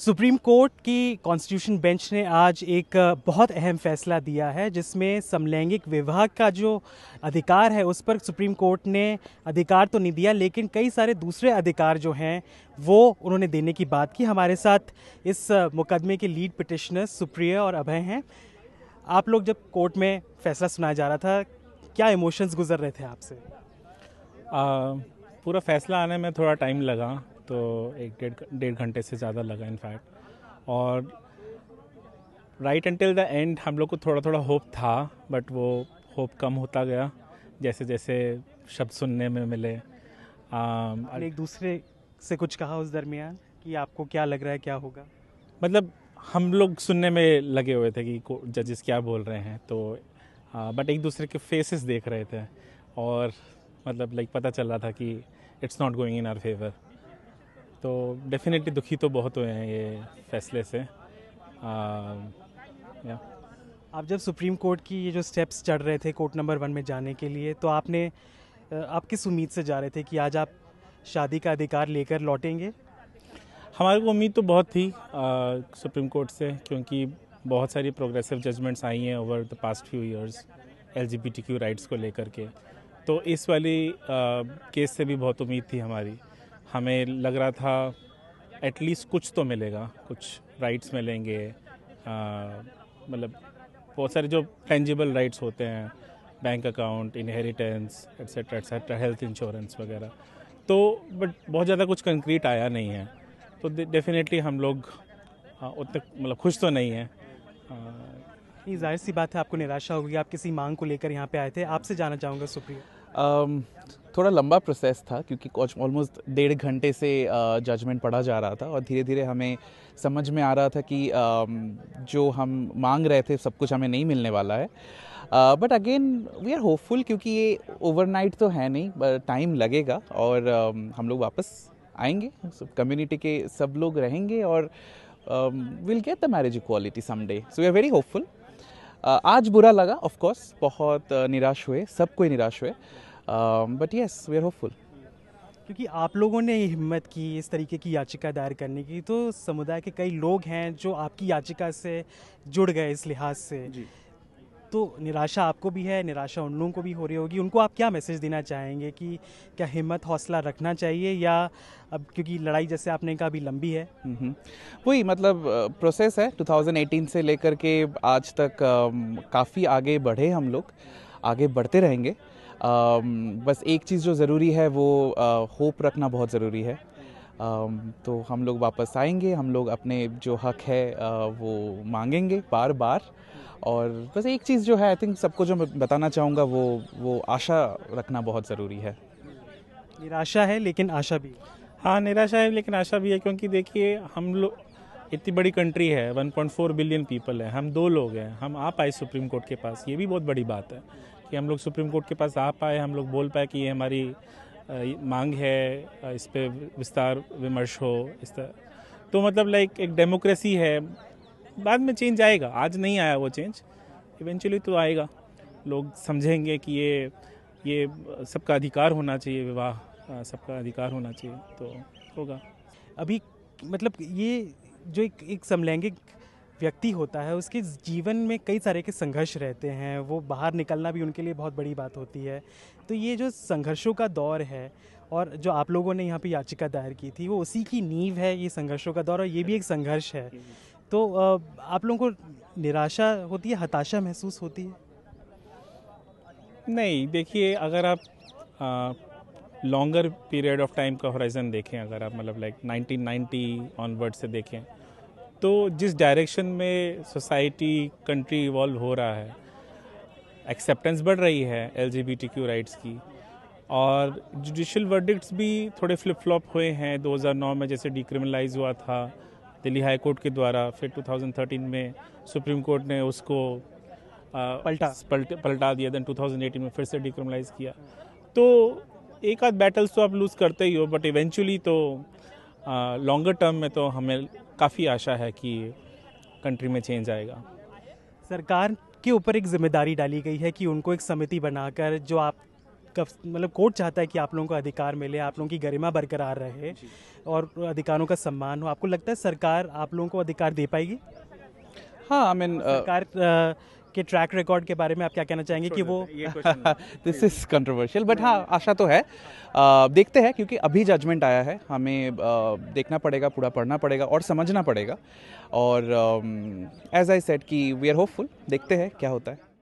supreme Court की constitution bench ने आज एक बहुत अहम फैसला दिया है जिसमें समलैंगिक विवाह का जो अधिकार है उस पर सुप्रीम कोर्ट ने अधिकार तो नहीं दिया लेकिन कई सारे दूसरे अधिकार जो हैं वो उन्होंने देने की बात की हमारे साथ इस मुकदमे के लीड पिटिशनर सुप्रिया और अभय हैं आप लोग जब कोर्ट में फैसला सुनाया जा रहा था क्या इमोशंस गुजर रहे थे आपसे पूरा फैसला आने में थोड़ा टाइम लगा तो एक डेढ़ डेढ़ घंटे से ज़्यादा लगा इनफैक्ट और राइट एंटिल द एंड हम लोग को थोड़ा थोड़ा होप था बट वो होप कम होता गया जैसे जैसे शब्द सुनने में मिले आम, एक दूसरे से कुछ कहा उस दरमियान कि आपको क्या लग रहा है क्या होगा मतलब हम लोग सुनने में लगे हुए थे कि जजेस क्या बोल रहे हैं तो आ, बट एक दूसरे के फेसेस देख रहे थे और मतलब लाइक पता चल रहा था कि it's not going in our favour तो डेफिनेटली दुखी तो बहुत हुए हैं ये फैसले से आ, या आप जब सुप्रीम कोर्ट की ये जो स्टेप्स चढ़ रहे थे कोर्ट नंबर वन में जाने के लिए तो आपने आप किस उम्मीद से जा रहे थे कि आज आप शादी का अधिकार लेकर लौटेंगे हमारे को उम्मीद तो बहुत थी आ, सुप्रीम कोर्ट से क्योंकि बहुत सारी प्रोग्रेसिव जजमेंट्स आई हैं over the past few years L rights को लेकर के तो इस वाली आ, केस से भी बहुत उम्मीद थी हमारी हमें लग रहा था एटलीस्ट कुछ तो मिलेगा कुछ राइट्स मिलेंगे मतलब बहुत सारे जो टेंजिबल राइट्स होते हैं bank account inheritance etcetera etcetera health insurance वगैरह तो बट बहुत ज़्यादा कुछ कंक्रीट आया नहीं है तो डेफिनेटली हम लोग उतने मतलब खुश तो नहीं है नहीं जाहिर सी बात है आपको निराशा होगी आप किसी मांग को लेकर यहाँ पे आए थे आपसे जाना चाहूँगा सुप्रिया Um, थोड़ा लंबा प्रोसेस था क्योंकि ऑलमोस्ट डेढ़ घंटे से जजमेंट uh, पढ़ा जा रहा था और धीरे धीरे हमें समझ में आ रहा था कि um, जो हम मांग रहे थे सब कुछ हमें नहीं मिलने वाला है but again we are hopeful क्योंकि ये ओवरनाइट तो है नहीं बट टाइम लगेगा और um, हम लोग वापस आएंगे कम्युनिटी के सब लोग रहेंगे और will get the marriage equality someday so we are very hopeful आज बुरा लगा ऑफकोर्स बहुत uh, निराश हुए सब कोई निराश हुए but yes we are hopeful क्योंकि आप लोगों ने हिम्मत की इस तरीके की याचिका दायर करने की तो समुदाय के कई लोग हैं जो आपकी याचिका से जुड़ गए इस लिहाज से जी तो निराशा आपको भी है निराशा उन लोगों को भी हो रही होगी उनको आप क्या मैसेज देना चाहेंगे कि क्या हिम्मत हौसला रखना चाहिए या अब क्योंकि लड़ाई जैसे आपने कहा अभी लंबी है वही मतलब प्रोसेस है 2018 से लेकर के आज तक काफ़ी आगे बढ़े हम लोग आगे बढ़ते रहेंगे Um, बस एक चीज़ जो ज़रूरी है वो होप uh, रखना बहुत ज़रूरी है um, तो हम लोग वापस आएंगे हम लोग अपने जो हक है uh, वो मांगेंगे बार बार और बस एक चीज़ जो है आई थिंक सबको जो मैं बताना चाहूँगा वो वो आशा रखना बहुत ज़रूरी है निराशा है लेकिन आशा भी हाँ निराशा है लेकिन आशा भी है क्योंकि देखिए हम लोग इतनी बड़ी कंट्री है 1.4 बिलियन पीपल है हम दो लोग हैं हम आप आए सुप्रीम कोर्ट के पास ये भी बहुत बड़ी बात है कि हम लोग सुप्रीम कोर्ट के पास आ पाए हम लोग बोल पाए कि ये हमारी मांग है इस पर विस्तार विमर्श हो इस तरह तो मतलब लाइक एक डेमोक्रेसी है बाद में चेंज आएगा आज नहीं आया वो चेंज इवेंचुअली तो आएगा लोग समझेंगे कि ये ये सबका अधिकार होना चाहिए विवाह सबका अधिकार होना चाहिए तो होगा अभी मतलब ये जो एक एक समलैंगिक व्यक्ति होता है उसके जीवन में कई सारे के संघर्ष रहते हैं वो बाहर निकलना भी उनके लिए बहुत बड़ी बात होती है तो ये जो संघर्षों का दौर है और जो आप लोगों ने यहाँ पे याचिका दायर की थी वो उसी की नींव है ये संघर्षों का दौर और ये भी एक संघर्ष है तो आप लोगों को निराशा होती है हताशा महसूस होती है नहीं देखिए अगर आप लॉन्गर पीरियड ऑफ टाइम का होराइज़न देखें अगर आप मतलब लाइक 1990 ऑनवर्ड से देखें तो जिस डायरेक्शन में सोसाइटी कंट्री इवॉल्व हो रहा है एक्सेप्टेंस बढ़ रही है एल राइट्स की और जुडिशल वर्डिक्ट्स भी थोड़े फ्लिप फ्लॉप हुए हैं 2009 में जैसे डिक्रिमिनलाइज हुआ था दिल्ली हाई कोर्ट के द्वारा फिर 2013 में सुप्रीम कोर्ट ने उसको आ, पलटा पलट, पलटा दिया देन 2018 में फिर से डिक्रिमिनलाइज किया तो एक आध बैटल्स तो आप लूज़ करते ही हो बट इवेंचुअली तो लॉन्गर टर्म में तो हमें काफ़ी आशा है कि कंट्री में चेंज आएगा सरकार के ऊपर एक जिम्मेदारी डाली गई है कि उनको एक समिति बनाकर जो आप मतलब कोर्ट चाहता है कि आप लोगों को अधिकार मिले आप लोगों की गरिमा बरकरार रहे और अधिकारों का सम्मान हो आपको लगता है सरकार आप लोगों को अधिकार दे पाएगी हाँ I I mean mean, uh, सरकार uh, के ट्रैक रिकॉर्ड के बारे में आप क्या कहना चाहेंगे कि वो दिस इज कंट्रोवर्शियल बट हाँ आशा तो है आ, देखते हैं क्योंकि अभी जजमेंट आया है हमें आ, देखना पड़ेगा पूरा पढ़ना पड़ेगा और समझना पड़ेगा और एज आई सेट कि वी आर होपफुल देखते हैं क्या होता है